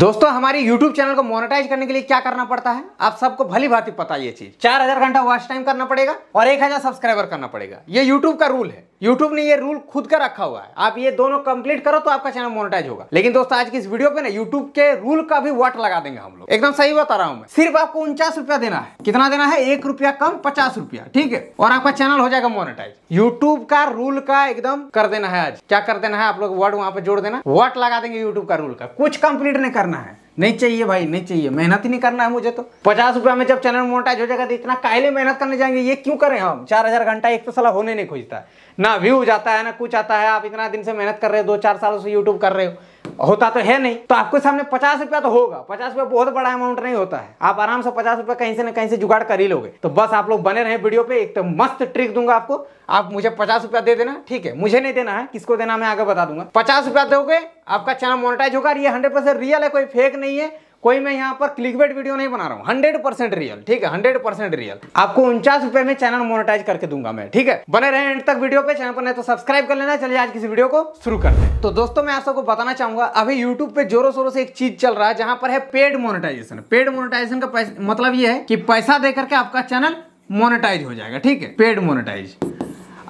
दोस्तों हमारे YouTube channel को मोनेटाइज करने के लिए क्या करना पड़ता है आप सबको भली भांति पता ये चीज चार हजार घंटा वॉच टाइम करना पड़ेगा और एक हजार सब्सक्राइबर करना पड़ेगा ये YouTube का रूल है YouTube ने ये रूल खुद का रखा हुआ है आप ये दोनों कंप्लीट करो तो आपका चैनल मोनेटाइज होगा लेकिन दोस्तों आज की इस वीडियो पे ना यूट्यूब के रूल का भी वाट लगा देंगे हम लोग एकदम सही बता रहा हूँ मैं सिर्फ आपको उनचास रुपया देना है कितना देना है एक रुपया कम पचास रुपया ठीक है और आपका चैनल हो जाएगा मोनेटाइज यूट्यूब का रूल का एकदम कर देना है आज क्या कर देना है आप लोग वर्ड वहाँ पे जोड़ देना वाट लगा देंगे यूट्यूब का रूल का कुछ कंप्लीट नहीं करना है नहीं चाहिए भाई नहीं चाहिए मेहनत ही नहीं करना है मुझे तो पचास रुपया में जब चैनल मोटाइज हो जाएगा तो इतना कायले मेहनत करने जाएंगे ये क्यों करें हम चार हजार घंटा एक तो सलाह होने नहीं खोजता ना व्यू जाता है ना कुछ आता है आप इतना दिन से मेहनत कर रहे हो दो चार सालों से यूट्यूब कर रहे हो होता तो है नहीं तो आपके सामने पचास रुपया तो होगा पचास रुपया बहुत बड़ा अमाउंट नहीं होता है आप आराम से पचास रुपया कहीं से ना कहीं से जुगाड़ कर ही लोगे तो बस आप लोग बने रहे वीडियो पे एक तो मस्त ट्रिक दूंगा आपको आप मुझे पचास रुपया दे देना ठीक है मुझे नहीं देना है किसको देना मैं आगे बता दूंगा पचास रुपया दोगे आपका चैनल मोनिटाइज होगा ये हंड्रेड रियल है कोई फेक नहीं है कोई मैं यहाँ पर क्लिक बेट वीडियो नहीं बना रहा हूँ हंड्रेड परसेंट रियल ठीक है हंड्रेड परसेंट रियल आपको उनचास रुपए में चैनल मोनेटाइज करके दूंगा मैं ठीक है बने रहे एंड तक वीडियो पे चैनल पर नहीं तो सब्सक्राइब कर लेना चलिए आज किसी वीडियो को शुरू कर दे तो दोस्तों मैं आप सबको बताना चाहूंगा अभी यूट्यूब पे जोरों शोरों से एक चीज चल रहा है जहाँ पर है पेड मोनिटाइजेशन पेड मोनिटाइजेशन का मतलब ये है कि पैसा दे करके आपका चैनल मोनेटाइज हो जाएगा ठीक है पेड मोनेटाइज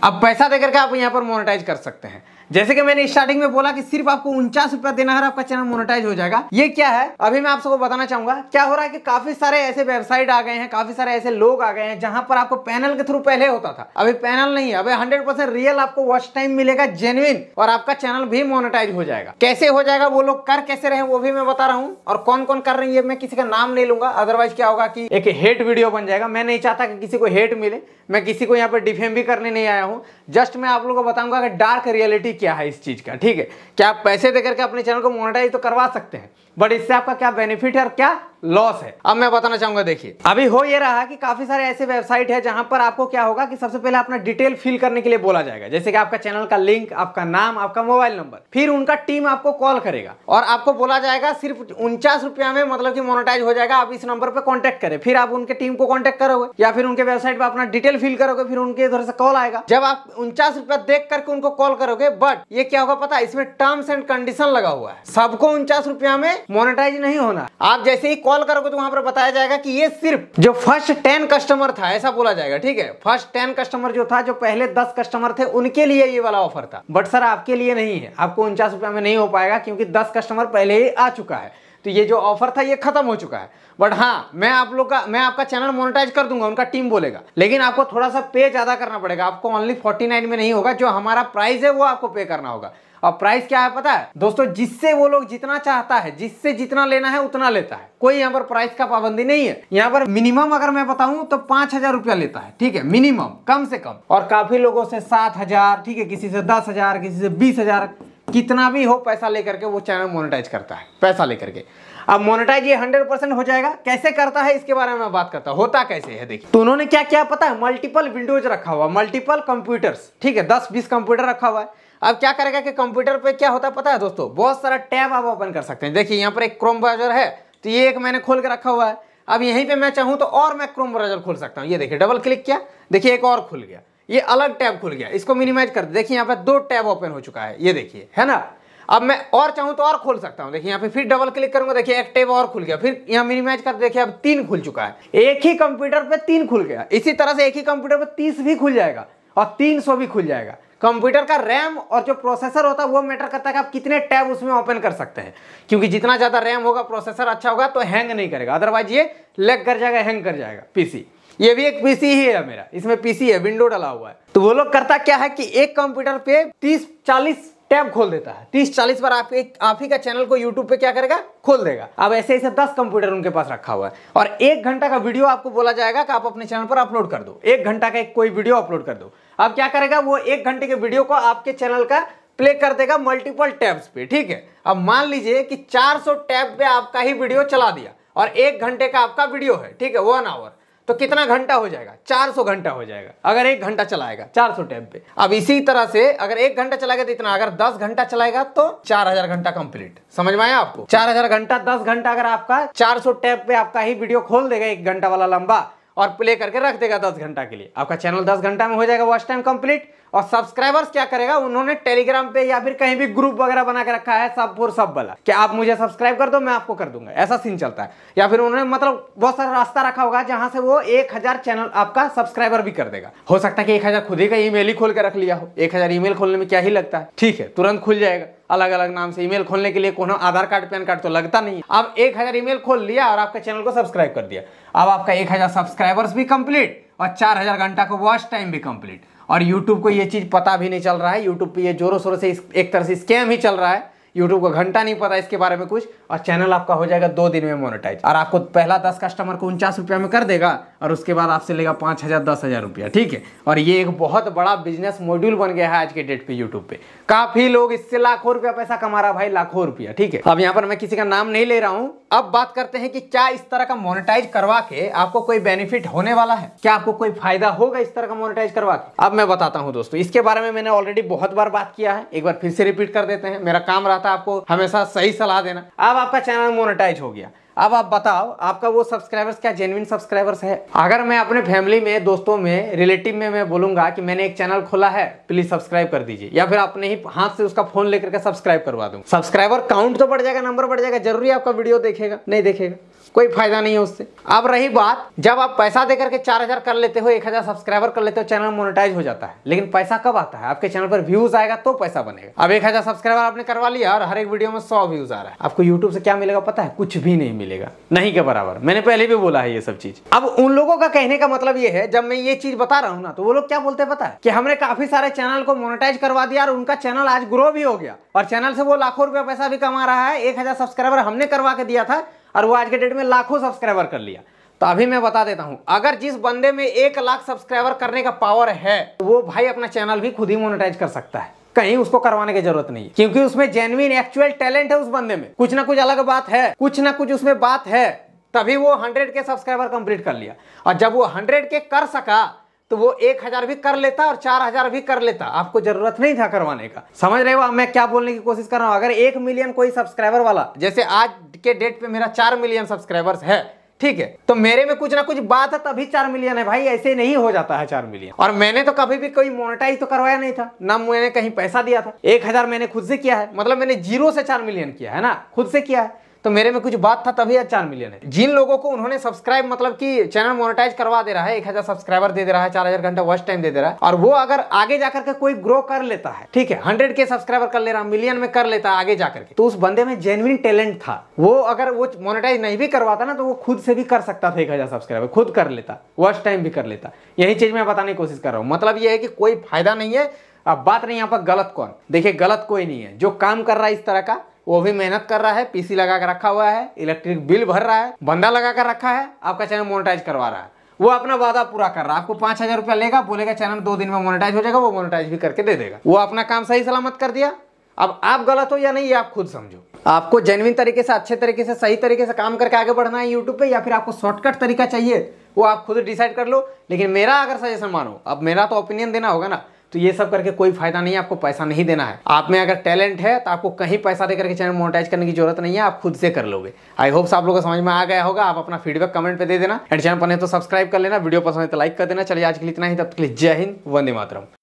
अब पैसा देकर के आप यहाँ पर मोनेटाइज कर सकते हैं जैसे कि मैंने स्टार्टिंग में बोला कि सिर्फ आपको उनचास रुपया देना है आपका चैनल मोनेटाइज हो जाएगा ये क्या है अभी मैं आप सबको बताना चाहूंगा क्या हो रहा है कि काफी सारे ऐसे वेबसाइट आ गए हैं काफी सारे ऐसे लोग आ गए हैं जहां पर आपको पैनल के थ्रू पहले होता था अभी पैनल नहीं है अभी हंड्रेड परसेंट रियल आपको वॉच टाइम मिलेगा जेन्यन और आपका चैनल भी मोनिटाइज हो जाएगा कैसे हो जाएगा वो लोग कर कैसे रहे वो भी मैं बता रहा हूँ और कौन कौन कर रही है मैं किसी का नाम नहीं लूंगा अदरवाइज क्या होगा की एक हेट वीडियो बन जाएगा मैं नहीं चाहता कि किसी को हेट मिले मैं किसी को यहाँ पर डिफेम भी करने नहीं आया हूँ हूँ जस्ट मैं आप लोगों को बताऊंगा कि डार्क रियलिटी क्या है इस चीज़ का ठीक है क्या आप पैसे देकर के अपने चैनल को मोनिटाइज तो करवा सकते हैं बट इससे आपका क्या बेनिफिट है और क्या लॉस है अब मैं बताना चाहूंगा देखिए अभी हो ये रहा कि काफी सारे ऐसे वेबसाइट है जहां पर आपको क्या होगा कि सबसे पहले अपना डिटेल फिल करने के लिए बोला जाएगा जैसे कि आपका चैनल का लिंक आपका नाम आपका मोबाइल नंबर फिर उनका टीम आपको कॉल करेगा और आपको बोला जाएगा सिर्फ उनचास रुपया में मतलब की मोनोटाइज हो जाएगा आप इस नंबर पर कॉन्टेक्ट करें फिर आप उनके टीम को कॉन्टेक्ट करोगे या फिर उनके वेबसाइट पर अपना डिटेल फिल करोगे फिर उनके इधर से कॉल आएगा जब आप उनचास रुपया देख करके उनको कॉल करोगे बट ये क्या होगा पता इसमें टर्म्स एंड कंडीशन लगा हुआ है सबको उनचास रुपया में मोनिटाइज नहीं होना आप जैसे ही कॉल करोगे तो वहां पर बताया जाएगा कि ये सिर्फ जो फर्स्ट टेन कस्टमर था ऐसा बोला जाएगा ठीक है फर्स्ट टेन कस्टमर जो था जो पहले दस कस्टमर थे उनके लिए ये वाला ऑफर था बट सर आपके लिए नहीं है आपको उनचास रुपया में नहीं हो पाएगा क्योंकि दस कस्टमर पहले ही आ चुका है तो ये जो ऑफर था ये खत्म हो चुका है बट हाँ मैं आप लोग का मैं आपका चैनल मोनेटाइज कर दूंगा उनका टीम बोलेगा लेकिन आपको थोड़ा सा पे ज़्यादा करना पड़ेगा आपको ओनली 49 में नहीं होगा जो हमारा प्राइस है वो आपको पे करना होगा और प्राइस क्या है पता है दोस्तों जिससे वो लोग जितना चाहता है जिससे जितना लेना है उतना लेता है कोई यहाँ पर प्राइस का पाबंदी नहीं है यहाँ पर मिनिमम अगर मैं बताऊं तो पांच हजार रुपया लेता है ठीक है मिनिमम कम से कम और काफी लोगों से सात हजार ठीक है किसी से दस हजार किसी से बीस हजार कितना भी हो पैसा लेकर के वो चैनल मोनेटाइज करता है पैसा लेकर के अब मोनेटाइज ये हंड्रेड परसेंट हो जाएगा कैसे करता है इसके बारे में बात करता हूँ होता कैसे है देखिए तो उन्होंने क्या क्या पता है मल्टीपल विंडोज रखा हुआ मल्टीपल कंप्यूटर्स ठीक है दस बीस कंप्यूटर रखा हुआ है अब क्या करेगा कि कंप्यूटर पे क्या होता है पता है दोस्तों बहुत सारा टैब आप ओपन कर सकते हैं देखिए यहाँ पर एक क्रोम ब्राउजर है तो ये एक मैंने खोल के रखा हुआ है अब यहीं पे मैं चाहूँ तो और मैं क्रोम ब्राउजर खोल सकता हूँ ये देखिए डबल क्लिक किया देखिए एक और खुल गया ये अलग टैब खुल गया इसको मिनिमाइज कर देखिए यहाँ पर दो टैब ओपन हो चुका है ये देखिए है ना अब मैं और चाहूँ तो और खोल सकता हूँ देखिए यहाँ पे फिर डबल क्लिक करूंगा देखिए एक टैब और खुल गया फिर यहाँ मिनिमाइज कर देखिए अब तीन खुल चुका है एक ही कंप्यूटर पर तीन खुल गया इसी तरह से एक ही कंप्यूटर पर तीस भी खुल जाएगा और तीन सौ भी खुल जाएगा कंप्यूटर का रैम और जो प्रोसेसर होता है वो मैटर करता है कि आप कितने टैब उसमें ओपन कर सकते हैं क्योंकि जितना ज़्यादा रैम होगा प्रोसेसर अच्छा होगा तो हैंग नहीं करेगा अदरवाइज ये लेग कर जाएगा हैंग कर जाएगा पीसी ये भी एक पीसी ही है मेरा इसमें पीसी है विंडो डाला हुआ है तो वो लोग करता क्या है कि एक कंप्यूटर पे तीस चालीस टैब खोल देता है तीस चालीस बार आपके आप ही का चैनल को यूट्यूब पे क्या करेगा खोल देगा अब ऐसे ऐसे दस कंप्यूटर उनके पास रखा हुआ है और एक घंटा का वीडियो आपको बोला जाएगा कि आप अपने चैनल पर अपलोड कर दो एक घंटा का एक कोई वीडियो अपलोड कर दो अब क्या करेगा वो एक घंटे के वीडियो को आपके चैनल का प्ले कर देगा मल्टीपल टैब्स पे ठीक है अब मान लीजिए कि 400 टैब पे आपका ही वीडियो चला दिया और एक घंटे का आपका वीडियो है ठीक है वन आवर तो कितना घंटा हो जाएगा 400 घंटा हो जाएगा अगर एक घंटा चलाएगा 400 टैब पे अब इसी तरह से अगर एक घंटा चलाएगा तो इतना अगर 10 घंटा चलाएगा तो 4000 घंटा कंप्लीट समझ में आया आपको 4000 घंटा 10 घंटा अगर आपका 400 टैब पे आपका ही वीडियो खोल देगा एक घंटा वाला लंबा और प्ले करके रख देगा दस घंटा के लिए आपका चैनल दस घंटा में हो जाएगा वॉच टाइम कंप्लीट और सब्सक्राइबर्स क्या करेगा उन्होंने टेलीग्राम पे या फिर कहीं भी ग्रुप वगैरह बना के रखा है सब फॉर सब वाला कि आप मुझे सब्सक्राइब कर दो मैं आपको कर दूंगा ऐसा सीन चलता है या फिर उन्होंने मतलब बहुत सारा रास्ता रखा होगा जहां से वो एक हजार चैनल आपका सब्सक्राइबर भी कर देगा हो सकता है कि एक हजार खुद ही का ईमेल ही खोल के रख लिया हो एक हजार ईमेल खोलने में क्या ही लगता है ठीक है तुरंत खुल जाएगा अलग अलग नाम से ईमेल खोलने के लिए कोनो आधार कार्ड पैन कार्ड तो लगता नहीं अब एक हजार ईमेल खोल लिया और आपके चैनल को सब्सक्राइब कर दिया अब आपका एक हजार सब्सक्राइबर्स भी कंप्लीट और चार हजार घंटा का वॉच टाइम भी कंप्लीट और यूट्यूब को ये चीज़ पता भी नहीं चल रहा है यूट्यूब पे ये जोरों शोरों से एक तरह से स्कैम ही चल रहा है यूट्यूब को घंटा नहीं पता इसके बारे में कुछ और चैनल आपका हो जाएगा दो दिन में मोनेटाइज और आपको पहला दस कस्टमर को उनचास रुपया में कर देगा और उसके बाद आपसे लेगा पाँच हज़ार दस हज़ार रुपया ठीक है और ये एक बहुत बड़ा बिजनेस मॉड्यूल बन गया है आज के डेट पे यूट्यूब पे काफ़ी लोग इससे लाखों रुपया पैसा कमा रहा भाई लाखों रुपया ठीक है अब यहाँ पर मैं किसी का नाम नहीं ले रहा हूँ अब बात करते हैं कि क्या इस तरह का मोनिटाइज करवा के आपको कोई बेनिफिट होने वाला है क्या आपको कोई फायदा होगा इस तरह का मोनिटाइज करवा के अब मैं बताता हूँ दोस्तों इसके बारे में मैंने ऑलरेडी बहुत बार बात किया है एक बार फिर से रिपीट कर देते हैं मेरा काम रहा था आपको हमेशा सही सलाह देना अब आपका चैनल मोनिटाइज हो गया अब आप बताओ आपका वो सब्सक्राइबर्स क्या जेनविन सब्सक्राइबर्स है अगर मैं अपने फैमिली में दोस्तों में रिलेटिव में मैं बोलूंगा कि मैंने एक चैनल खोला है प्लीज सब्सक्राइब कर दीजिए या फिर अपने ही हाथ से उसका फोन लेकर के सब्सक्राइब करवा दूं सब्सक्राइबर काउंट तो बढ़ जाएगा नंबर बढ़ जाएगा जरूरी आपका वीडियो देखेगा नहीं देखेगा कोई फायदा नहीं है उससे अब रही बात जब आप पैसा देकर के चार हजार कर लेते हो एक हजार सब्सक्राइबर कर लेते हो चैनल मोनेटाइज हो जाता है लेकिन पैसा कब आता है आपके चैनल पर व्यूज आएगा तो पैसा बनेगा अब एक हजार सब्सक्राइबर आपने करवा लिया और हर एक वीडियो में सौ व्यूज आ रहा है आपको यूट्यूब से क्या मिलेगा पता है कुछ भी नहीं मिलेगा नहीं के बराबर मैंने पहले भी बोला है ये सब चीज अब उन लोगों का कहने का मतलब ये है जब मैं ये चीज बता रहा हूँ ना तो वो लोग क्या बोलते पता है की हमने काफी सारे चैनल को मोनिटाइज करवा दिया और उनका चैनल आज ग्रो भी हो गया और चैनल से वो लाखों रुपया पैसा भी कमा रहा है एक हजार सब्सक्राइबर हमने करवा के दिया था और वो आज के डेट में लाखों सब्सक्राइबर कर लिया तो अभी मैं बता देता हूँ अगर जिस बंदे में एक लाख सब्सक्राइबर करने का पावर है वो भाई अपना चैनल भी खुद ही मोनेटाइज कर सकता है कहीं उसको करवाने की जरूरत नहीं है क्योंकि उसमें जेन्युइन एक्चुअल टैलेंट है उस बंदे में कुछ ना कुछ अलग बात है कुछ ना कुछ उसमें बात है तभी वो हंड्रेड के सब्सक्राइबर कंप्लीट कर लिया और जब वो हंड्रेड के कर सका तो वो एक हजार भी कर लेता और चार हजार भी कर लेता आपको जरूरत नहीं था करवाने का समझ रहे हो मैं क्या बोलने की कोशिश कर रहा हूं अगर एक मिलियन कोई सब्सक्राइबर वाला जैसे आज के डेट पे मेरा चार मिलियन सब्सक्राइबर्स है ठीक है तो मेरे में कुछ ना कुछ बात है तभी चार मिलियन है भाई ऐसे नहीं हो जाता है चार मिलियन और मैंने तो कभी भी कोई मोनेटाइज तो करवाया नहीं था ना मैंने कहीं पैसा दिया था एक हजार मैंने खुद से किया है मतलब मैंने जीरो से चार मिलियन किया है ना खुद से किया है तो मेरे में कुछ बात था तभी चार मिलियन है जिन लोगों को उन्होंने सब्सक्राइब मतलब कि चैनल मोनेटाइज करवा दे रहा है एक हजार सब्सक्राइबर दे दे रहा है चार हजार घंटा वर्ष टाइम दे दे रहा है और वो अगर आगे जाकर के कोई ग्रो कर लेता है ठीक है हंड्रेड के सब्सक्राइबर कर ले रहा मिलियन में कर लेता है आगे जाकर के तो उस बंदे में जेनुइन टैलेंट था वो अगर वो मोनेटाइज नहीं भी करवाता ना तो वो खुद से भी कर सकता था एक हजार सब्सक्राइबर खुद कर लेता वर्ष टाइम भी कर लेता यही चीज मैं बताने की कोशिश कर रहा हूँ मतलब ये है कि कोई फायदा नहीं है अब बात नहीं यहाँ पर गलत कौन देखिए गलत कोई नहीं है जो काम कर रहा है इस तरह का वो भी मेहनत कर रहा है पीसी लगा कर रखा हुआ है इलेक्ट्रिक बिल भर रहा है बंदा लगा कर रखा है आपका चैनल मोनिटाइज करवा रहा है वो अपना वादा पूरा कर रहा है आपको पांच हज़ार रुपया लेगा बोलेगा चैनल दो दिन में मोनिटाइज हो जाएगा वो मोनिटाइज भी करके दे देगा वो अपना काम सही सलामत कर दिया अब आप गलत हो या नहीं ये आप खुद समझो आपको जेनविन तरीके से अच्छे तरीके से सही तरीके से काम करके आगे बढ़ना है यूट्यूब पे या फिर आपको शॉर्टकट तरीका चाहिए वो आप खुद डिसाइड कर लो लेकिन मेरा अगर सजेशन मानो अब मेरा तो ओपिनियन देना होगा ना तो ये सब करके कोई फायदा नहीं है आपको पैसा नहीं देना है आप में अगर टैलेंट है तो आपको कहीं पैसा देकर के चैनल मोनिटाइज करने की जरूरत नहीं है आप खुद से कर लोगे आई होप्स आप लोगों को समझ में आ गया होगा आप अपना फीडबैक कमेंट पर दे देना एंड चैनल पर नहीं तो सब्सक्राइब कर लेना वीडियो पसंद है तो लाइक कर देना चलिए आज के लिए इतना ही तब तक के लिए जय हिंद वंदे मातरम